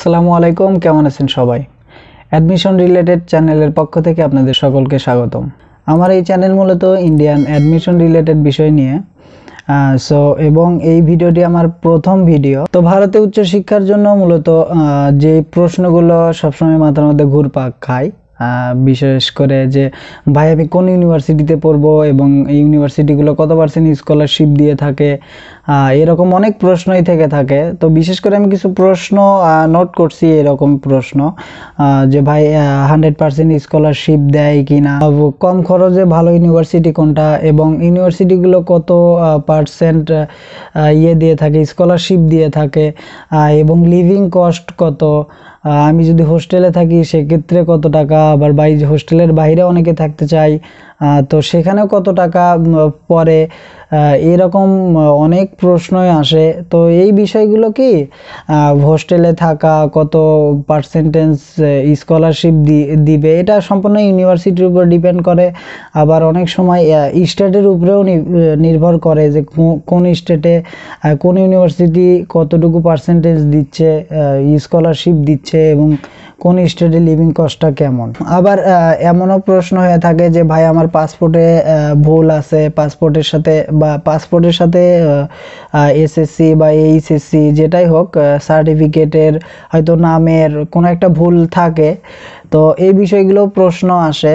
সালামু আলাইকুম কেমন আছেন সবাই অ্যাডমিশন রিলেটেড চ্যানেলের পক্ষ থেকে আপনাদের সকলকে স্বাগতম আমার এই চ্যানেল মূলত ইন্ডিয়ান অ্যাডমিশন রিলেটেড বিষয় নিয়ে সো এবং এই ভিডিওটি আমার প্রথম ভিডিও তো ভারতে উচ্চশিক্ষার জন্য মূলত যে প্রশ্নগুলো সবসময় মাথার মধ্যে ঘুরপাক খায় বিশেষ করে যে ভাই আমি কোন ইউনিভার্সিটিতে পড়বো এবং এই ইউনিভার্সিটিগুলো কত পার্সেন্ট স্কলারশিপ দিয়ে থাকে এরকম অনেক প্রশ্নই থেকে থাকে তো বিশেষ করে আমি কিছু প্রশ্ন নোট করছি এরকম প্রশ্ন যে ভাই হান্ড্রেড পার্সেন্ট স্কলারশিপ দেয় কি না কম খরচে ভালো ইউনিভার্সিটি কোনটা এবং ইউনিভার্সিটিগুলো কত পার্সেন্ট ইয়ে দিয়ে থাকে স্কলারশিপ দিয়ে থাকে এবং লিভিং কস্ট কত আমি যদি হোস্টেলে থাকি সেক্ষেত্রে কত টাকা আবার বাই হোস্টেলের বাইরে অনেকে থাকতে চাই তো সেখানে কত টাকা পরে এরকম অনেক প্রশ্নই আসে তো এই বিষয়গুলো কি হোস্টেলে থাকা কত পার্সেন্টেজ স্কলারশিপ দিবে এটা সম্পূর্ণ ইউনিভার্সিটির উপর ডিপেন্ড করে আবার অনেক সময় স্টেটের উপরেও নির্ভর করে যে কোন স্টেটে কোন ইউনিভার্সিটি কতটুকু পার্সেন্টেজ দিচ্ছে স্কলারশিপ দিচ্ছে এবং কোন স্টেটে লিভিং কস্টটা কেমন আবার এমনও প্রশ্ন হয়ে থাকে যে ভাই আমার পাসপোর্টে ভুল আছে পাসপোর্টের সাথে বা পাসপোর্টের সাথে এসএসসি বা এইচএসসি যেটাই হোক সার্টিফিকেটের হয়তো নামের কোনো একটা ভুল থাকে তো এই বিষয়গুলো প্রশ্ন আসে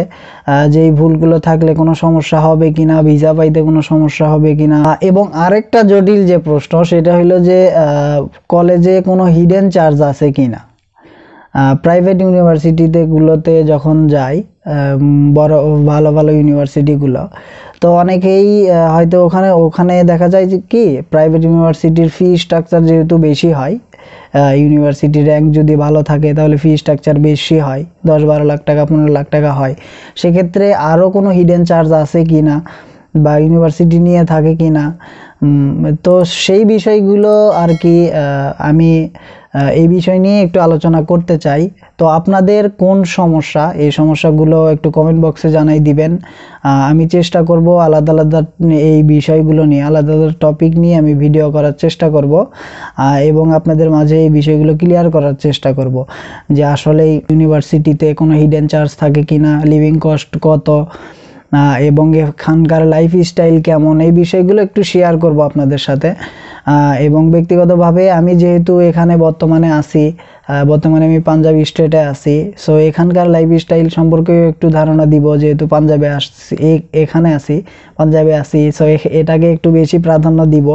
যে এই ভুলগুলো থাকলে কোনো সমস্যা হবে কি না ভিসা পাইতে কোনো সমস্যা হবে কি না এবং আরেকটা জটিল যে প্রশ্ন সেটা হলো যে কলেজে কোনো হিডেন চার্জ আছে কি না প্রাইভেট ইউনিভার্সিটিতে গুলোতে যখন যাই বড় ভালো ভালো ইউনিভার্সিটিগুলো তো অনেকেই হয়তো ওখানে ওখানে দেখা যায় যে কি প্রাইভেট ইউনিভার্সিটির ফি স্ট্রাকচার যেহেতু বেশি হয় ইউনিভার্সিটি র্যাঙ্ক যদি ভালো থাকে তাহলে ফি স্ট্রাকচার বেশি হয় দশ বারো লাখ টাকা পনেরো লাখ টাকা হয় সেক্ষেত্রে আরও কোনো হিডেন চার্জ আছে কি না বা ইউনিভার্সিটি নিয়ে থাকে কি না তো সেই বিষয়গুলো আর কি আমি এই বিষয় নিয়ে একটু আলোচনা করতে চাই তো আপনাদের কোন সমস্যা এই সমস্যাগুলো একটু কমেন্ট বক্সে জানাই দিবেন আমি চেষ্টা করব আলাদা আলাদা এই বিষয়গুলো নিয়ে আলাদা আলাদা টপিক নিয়ে আমি ভিডিও করার চেষ্টা করব এবং আপনাদের মাঝে এই বিষয়গুলো ক্লিয়ার করার চেষ্টা করব যে আসলে ইউনিভার্সিটিতে কোনো হিডেন চার্জ থাকে কি না লিভিং কস্ট কত এবং এখানকার লাইফস্টাইল কেমন এই বিষয়গুলো একটু শেয়ার করব আপনাদের সাথে এবং ব্যক্তিগতভাবে আমি যেহেতু এখানে বর্তমানে আছি বর্তমানে আমি পাঞ্জাব স্টেটে আছি সো এখানকার লাইফ স্টাইল সম্পর্কেও একটু ধারণা দিব যেহেতু পাঞ্জাবে আসছি এখানে আছি পাঞ্জাবে আছি সো এটাকে একটু বেশি প্রাধান্য দিব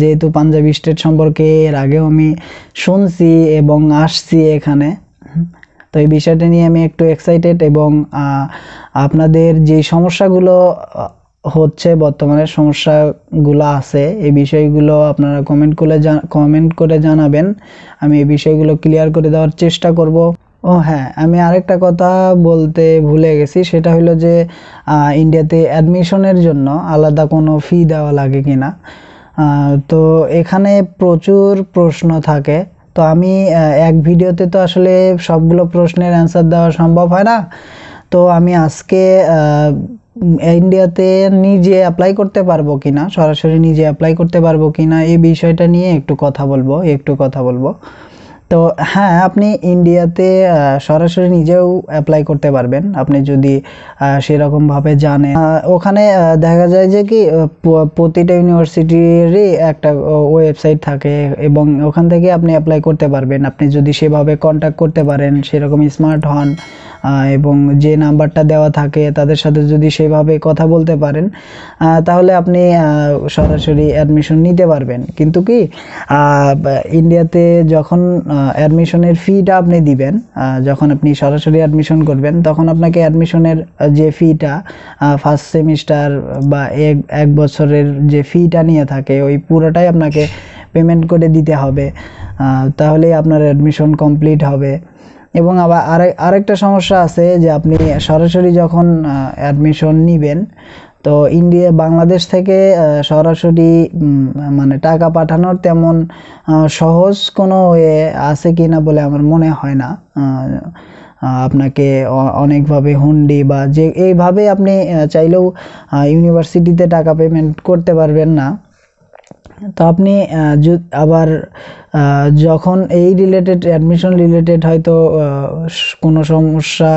যেহেতু পাঞ্জাব স্টেট সম্পর্কে এর আগেও আমি শুনছি এবং আসছি এখানে তো এই বিষয়টা নিয়ে আমি একটু এক্সাইটেড এবং আপনাদের যে সমস্যাগুলো হচ্ছে বর্তমানে সমস্যাগুলো আছে এই বিষয়গুলো আপনারা কমেন্ট করে কমেন্ট করে জানাবেন আমি এই বিষয়গুলো ক্লিয়ার করে দেওয়ার চেষ্টা করব ও হ্যাঁ আমি আরেকটা কথা বলতে ভুলে গেছি সেটা হলো যে ইন্ডিয়াতে অ্যাডমিশনের জন্য আলাদা কোনো ফি দেওয়া লাগে কি না তো এখানে প্রচুর প্রশ্ন থাকে তো আমি এক ভিডিওতে তো আসলে সবগুলো প্রশ্নের অ্যান্সার দেওয়া সম্ভব হয় না তো আমি আজকে ইন্ডিয়াতে নিজে অ্যাপ্লাই করতে পারবো কি না সরাসরি নিজে অ্যাপ্লাই করতে পারবো কি না এই বিষয়টা নিয়ে একটু কথা বলবো একটু কথা বলবো তো হ্যাঁ আপনি ইন্ডিয়াতে সরাসরি নিজেও অ্যাপ্লাই করতে পারবেন আপনি যদি সেরকমভাবে জানেন ওখানে দেখা যায় যে কি প্রতিটা ইউনিভার্সিটিরই একটা ওয়েবসাইট থাকে এবং ওখান থেকে আপনি অ্যাপ্লাই করতে পারবেন আপনি যদি সেভাবে কন্ট্যাক্ট করতে পারেন সেরকম স্মার্ট হন এবং যে নাম্বারটা দেওয়া থাকে তাদের সাথে যদি সেভাবে কথা বলতে পারেন তাহলে আপনি সরাসরি অ্যাডমিশন নিতে পারবেন কিন্তু কি ইন্ডিয়াতে যখন অ্যাডমিশনের ফিটা আপনি দিবেন যখন আপনি সরাসরি অ্যাডমিশন করবেন তখন আপনাকে অ্যাডমিশনের যে ফিটা ফার্স্ট সেমিস্টার বা এক এক বছরের যে ফিটা নিয়ে থাকে ওই পুরোটাই আপনাকে পেমেন্ট করে দিতে হবে তাহলে আপনার অ্যাডমিশন কমপ্লিট হবে এবং আবার আরেক আরেকটা সমস্যা আছে যে আপনি সরাসরি যখন অ্যাডমিশন নেবেন তো ইন্ডিয়া বাংলাদেশ থেকে সরাসরি মানে টাকা পাঠানোর তেমন সহজ কোনো ওয়ে আছে কি না বলে আমার মনে হয় না আপনাকে অনেকভাবে হুন্ডি বা যে এইভাবে আপনি চাইলেও ইউনিভার্সিটিতে টাকা পেমেন্ট করতে পারবেন না তো আপনি আবার যখন এই রিলেটেড অ্যাডমিশন রিলেটেড হয়তো কোনো সমস্যা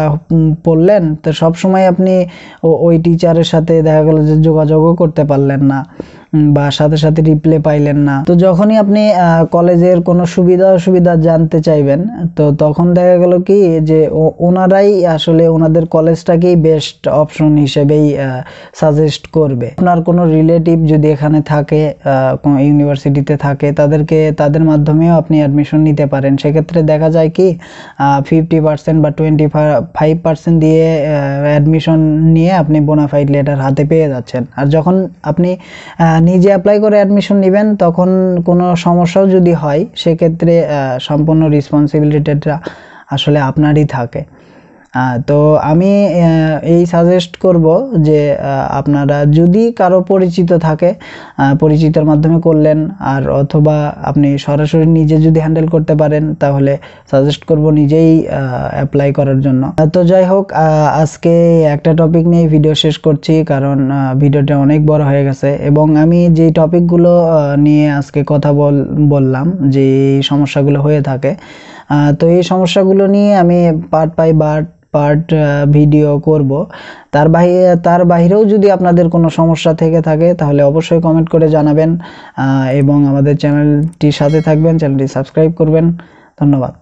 পড়লেন তো সব সময় আপনি ওই টিচারের সাথে দেখা গেল যে যোগাযোগও করতে পারলেন না বা সাথে সাথে রিপ্লে পাইলেন না তো যখনই আপনি কলেজের কোনো সুবিধা অসুবিধা জানতে চাইবেন তো তখন দেখা গেল কি যে ওনারাই আসলে ওনাদের কলেজটাকেই বেস্ট অপশন হিসেবেই সাজেস্ট করবে আপনার কোনো রিলেটিভ যদি এখানে থাকে ইউনিভার্সিটিতে থাকে তাদেরকে তাদের মাধ্যমেও আপনি অ্যাডমিশন নিতে পারেন সেক্ষেত্রে দেখা যায় কি ফিফটি পার্সেন্ট বা টোয়েন্টি ফাইভ পার্সেন্ট দিয়ে অ্যাডমিশন নিয়ে আপনি বোনাফাইড লেটার হাতে পেয়ে যাচ্ছেন আর যখন আপনি নিজে অ্যাপ্লাই করে অ্যাডমিশন নেবেন তখন কোনো সমস্যাও যদি হয় সেক্ষেত্রে সম্পূর্ণ রেসপন্সিবিলিটিটা আসলে আপনারই থাকে তো আমি এই সাজেস্ট করব যে আপনারা যদি কারো পরিচিত থাকে পরিচিতর মাধ্যমে করলেন আর অথবা আপনি সরাসরি নিজে যদি হ্যান্ডেল করতে পারেন তাহলে সাজেস্ট করব নিজেই অ্যাপ্লাই করার জন্য তো যাই হোক আজকে একটা টপিক নিয়ে ভিডিও শেষ করছি কারণ ভিডিওটা অনেক বড় হয়ে গেছে এবং আমি যে টপিকগুলো নিয়ে আজকে কথা বল বললাম যে সমস্যাগুলো হয়ে থাকে তো এই সমস্যাগুলো নিয়ে আমি part by part part video করব তার বাইরে তার বাইরেও যদি আপনাদের কোনো সমস্যা থেকে থাকে তাহলে অবশ্যই কমেন্ট করে জানাবেন এবং আমাদের চ্যানেলটির সাথে থাকবেন চ্যানেলটি সাবস্ক্রাইব করবেন ধন্যবাদ